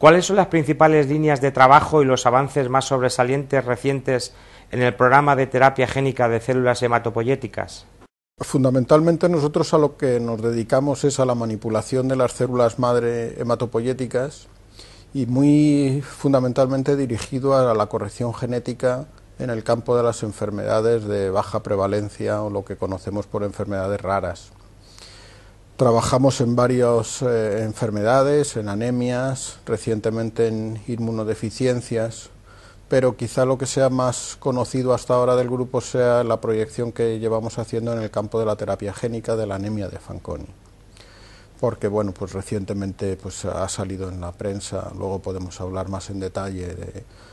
¿Cuáles son las principales líneas de trabajo y los avances más sobresalientes recientes en el programa de terapia génica de células hematopoyéticas? Fundamentalmente nosotros a lo que nos dedicamos es a la manipulación de las células madre hematopoyéticas y muy fundamentalmente dirigido a la corrección genética en el campo de las enfermedades de baja prevalencia o lo que conocemos por enfermedades raras. Trabajamos en varias eh, enfermedades, en anemias, recientemente en inmunodeficiencias, pero quizá lo que sea más conocido hasta ahora del grupo sea la proyección que llevamos haciendo en el campo de la terapia génica de la anemia de Fanconi. Porque bueno, pues recientemente pues, ha salido en la prensa, luego podemos hablar más en detalle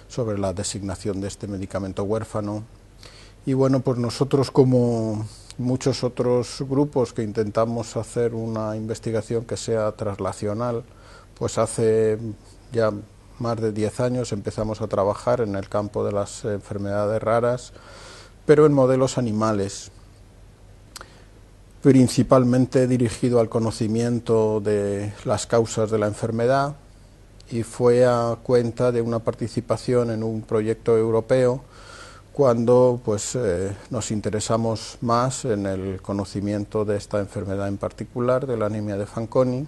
sobre la designación de este medicamento huérfano, y bueno, pues nosotros como muchos otros grupos que intentamos hacer una investigación que sea traslacional, pues hace ya más de 10 años empezamos a trabajar en el campo de las enfermedades raras, pero en modelos animales, principalmente dirigido al conocimiento de las causas de la enfermedad y fue a cuenta de una participación en un proyecto europeo cuando pues, eh, nos interesamos más en el conocimiento de esta enfermedad en particular, de la anemia de Fanconi,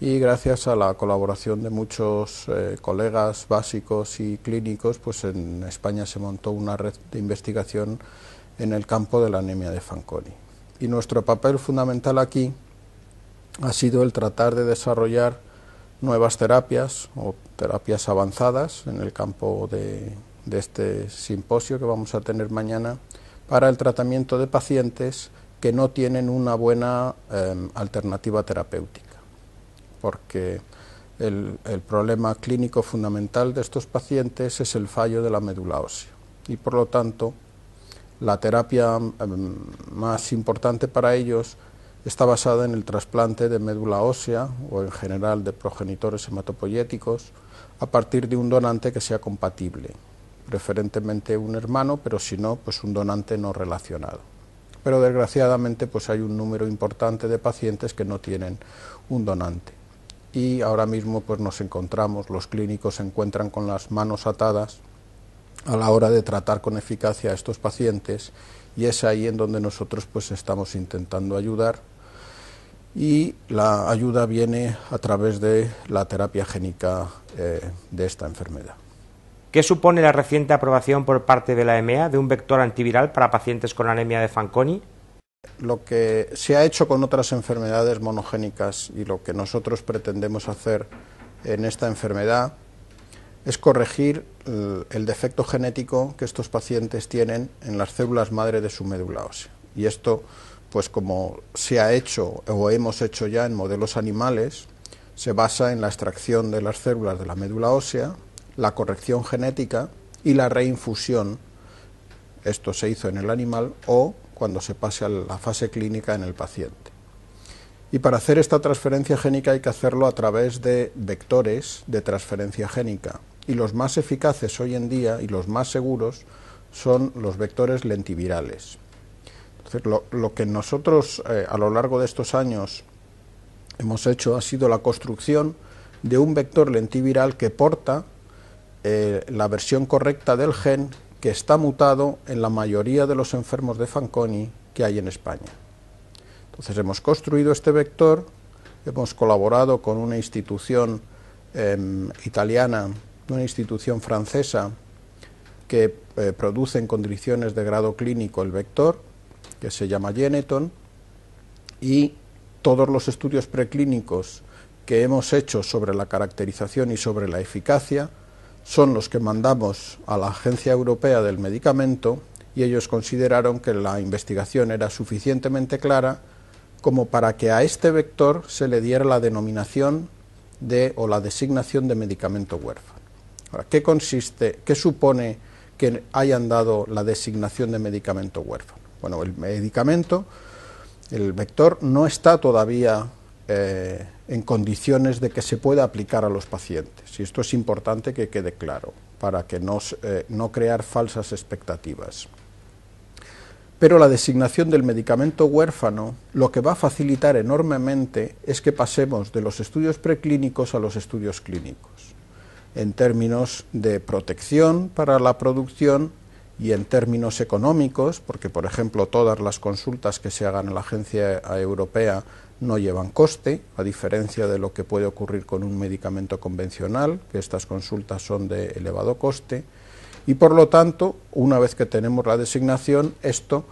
y gracias a la colaboración de muchos eh, colegas básicos y clínicos, pues en España se montó una red de investigación en el campo de la anemia de Fanconi. Y nuestro papel fundamental aquí ha sido el tratar de desarrollar nuevas terapias o terapias avanzadas en el campo de, de este simposio que vamos a tener mañana para el tratamiento de pacientes que no tienen una buena em, alternativa terapéutica, porque el, problema clínico fundamental de estos pacientes es el fallo de la médula ósea y por lo tanto la terapia em, más importante para ellos está basada en el trasplante de médula ósea o en general de progenitores hematopoyéticos a partir de un donante que sea compatible preferentemente un hermano, pero si no, pues un donante no relacionado. Pero desgraciadamente pues hay un número importante de pacientes que no tienen un donante. Y ahora mismo pues nos encontramos, los clínicos se encuentran con las manos atadas a la hora de tratar con eficacia a estos pacientes y es ahí en donde nosotros pues estamos intentando ayudar y la ayuda viene a través de la terapia génica eh, de esta enfermedad. ¿Qué supone la reciente aprobación por parte de la EMEA de un vector antiviral para pacientes con anemia de Fanconi? Lo que se ha hecho con otras enfermedades monogénicas y lo que nosotros pretendemos hacer en esta enfermedad es corregir el, el defecto genético que estos pacientes tienen en las células madre de su médula ósea. Y esto, pues como se ha hecho o hemos hecho ya en modelos animales, se basa en la extracción de las células de la médula ósea la corrección genética y la reinfusión. Esto se hizo en el animal o cuando se pase a la fase clínica en el paciente. Y para hacer esta transferencia génica hay que hacerlo a través de vectores de transferencia génica. Y los más eficaces hoy en día y los más seguros son los vectores lentivirales. Entonces, lo, que nosotros eh, a lo largo de estos años hemos hecho ha sido la construcción de un vector lentiviral que porta eh, la versión correcta del gen que está mutado en la mayoría de los enfermos de Fanconi que hay en España. Entonces hemos construido este vector, hemos colaborado con una institución em, italiana, una institución francesa que eh, produce en condiciones de grado clínico el vector, que se llama Geneton, y todos los estudios preclínicos que hemos hecho sobre la caracterización y sobre la eficacia, son los que mandamos a la Agencia Europea del Medicamento y ellos consideraron que la investigación era suficientemente clara como para que a este vector se le diera la denominación de o la designación de medicamento huérfano. ¿qué consiste, qué supone que hayan dado la designación de medicamento huérfano? Bueno, el medicamento, el vector no está todavía eh, en condiciones de que se pueda aplicar a los pacientes. Y esto es importante que quede claro, para que no, eh, no crear falsas expectativas. Pero la designación del medicamento huérfano lo que va a facilitar enormemente es que pasemos de los estudios preclínicos a los estudios clínicos, en términos de protección para la producción y en términos económicos, porque por ejemplo todas las consultas que se hagan en la Agencia Europea no llevan coste, a diferencia de lo que puede ocurrir con un medicamento convencional, que estas consultas son de elevado coste, y por lo tanto, una vez que tenemos la designación, esto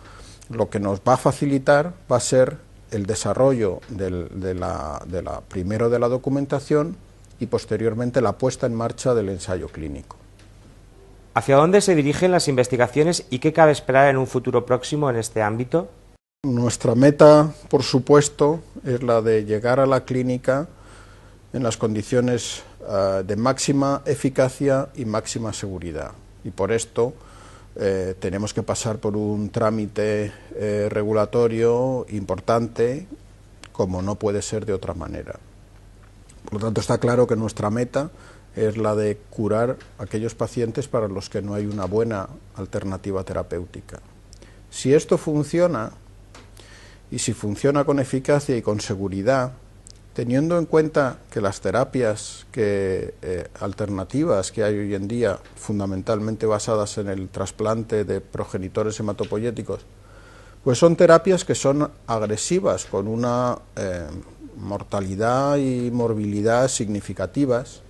lo que nos va a facilitar va a ser el desarrollo de la, primero de la documentación y posteriormente la puesta en marcha del ensayo clínico. ¿Hacia dónde se dirigen las investigaciones y qué cabe esperar en un futuro próximo en este ámbito? Nuestra meta, por supuesto, es la de llegar a la clínica en las condiciones ah, de máxima eficacia y máxima seguridad. Y por esto eh, tenemos que pasar por un trámite eh, regulatorio importante, como no puede ser de otra manera. Por lo tanto, está claro que nuestra meta es la de curar aquellos pacientes para los que no hay una buena alternativa terapéutica. Si esto funciona, y si funciona con eficacia y con seguridad, teniendo en cuenta que las terapias eh, alternativas que hay hoy en día, fundamentalmente basadas en el trasplante de progenitores hematopoyéticos, pues son terapias que son agresivas, con una eh, mortalidad y morbilidad significativas,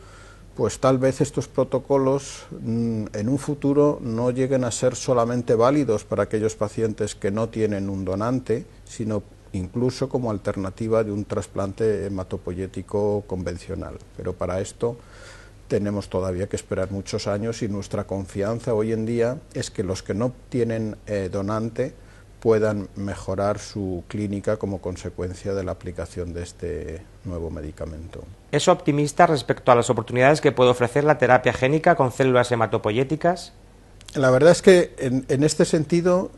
pues tal vez estos protocolos mm, en un futuro no lleguen a ser solamente válidos para aquellos pacientes que no tienen un donante, sino incluso como alternativa de un trasplante hematopoyético convencional. Pero para esto tenemos todavía que esperar muchos años y nuestra confianza hoy en día es que los que no tienen eh, donante puedan mejorar su clínica como consecuencia de la aplicación de este nuevo medicamento. ¿Es optimista respecto a las oportunidades que puede ofrecer la terapia génica con células hematopoyéticas? La verdad es que en, este sentido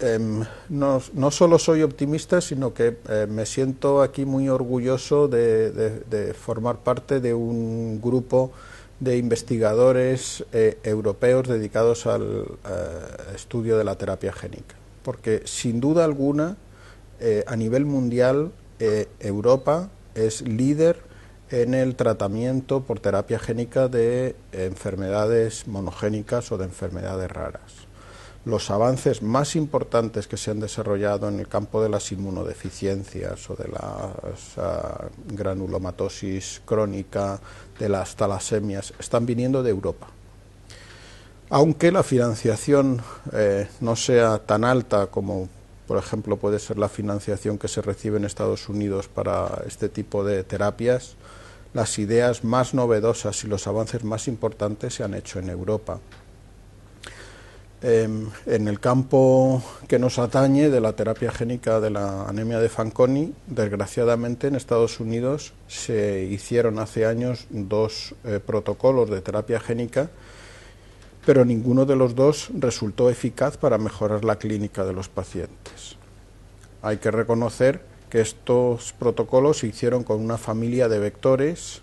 em, no, solo soy optimista, sino que eh, me siento aquí muy orgulloso de, formar parte de un grupo de investigadores eh, europeos dedicados al eh, estudio de la terapia génica porque sin duda alguna eh, a nivel mundial eh, Europa es líder en el tratamiento por terapia génica de enfermedades monogénicas o de enfermedades raras. Los avances más importantes que se han desarrollado en el campo de las inmunodeficiencias o de la ah, granulomatosis crónica, de las talasemias, están viniendo de Europa aunque la financiación eh, no sea tan alta como, por ejemplo, puede ser la financiación que se recibe en Estados Unidos para este tipo de terapias, las ideas más novedosas y los avances más importantes se han hecho en Europa. Em, en el campo que nos atañe de la terapia génica de la anemia de Fanconi, desgraciadamente en Estados Unidos se hicieron hace años dos eh, protocolos de terapia génica pero ninguno de los dos resultó eficaz para mejorar la clínica de los pacientes. Hay que reconocer que estos protocolos se hicieron con una familia de vectores,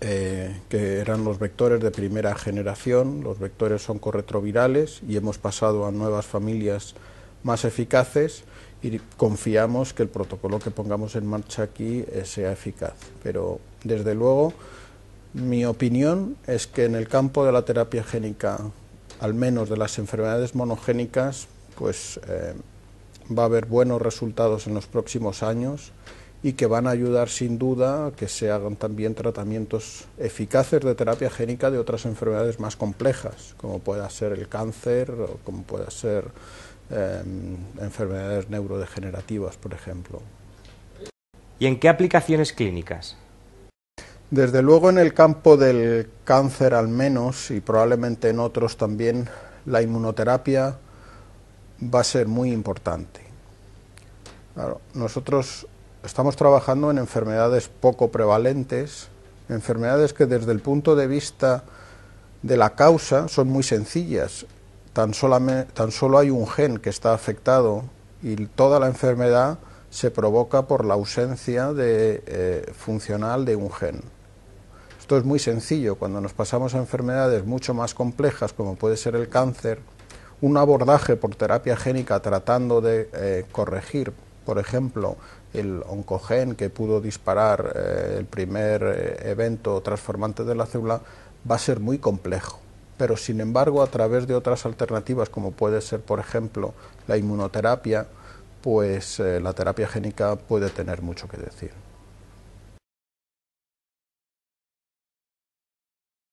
eh, que eran los vectores de primera generación, los vectores son corretrovirales y hemos pasado a nuevas familias más eficaces y confiamos que el protocolo que pongamos en marcha aquí eh, sea eficaz. Pero, desde luego, mi opinión es que en el campo de la terapia génica, al menos de las enfermedades monogénicas, pues eh, va a haber buenos resultados en los próximos años y que van a ayudar sin duda a que se hagan también tratamientos eficaces de terapia génica de otras enfermedades más complejas, como pueda ser el cáncer o como pueda ser eh, enfermedades neurodegenerativas, por ejemplo. ¿Y en qué aplicaciones clínicas? Desde luego en el campo del cáncer al menos y probablemente en otros también, la inmunoterapia va a ser muy importante. nosotros estamos trabajando en enfermedades poco prevalentes, enfermedades que desde el punto de vista de la causa son muy sencillas. Tan, tan solo hay un gen que está afectado y toda la enfermedad se provoca por la ausencia de, eh, funcional de un gen. Esto es muy sencillo, cuando nos pasamos a enfermedades mucho más complejas como puede ser el cáncer, un abordaje por terapia génica tratando de eh, corregir, por ejemplo, el oncogen que pudo disparar eh, el primer evento transformante de la célula, va a ser muy complejo pero sin embargo a través de otras alternativas como puede ser por ejemplo la inmunoterapia pues eh, la terapia génica puede tener mucho que decir.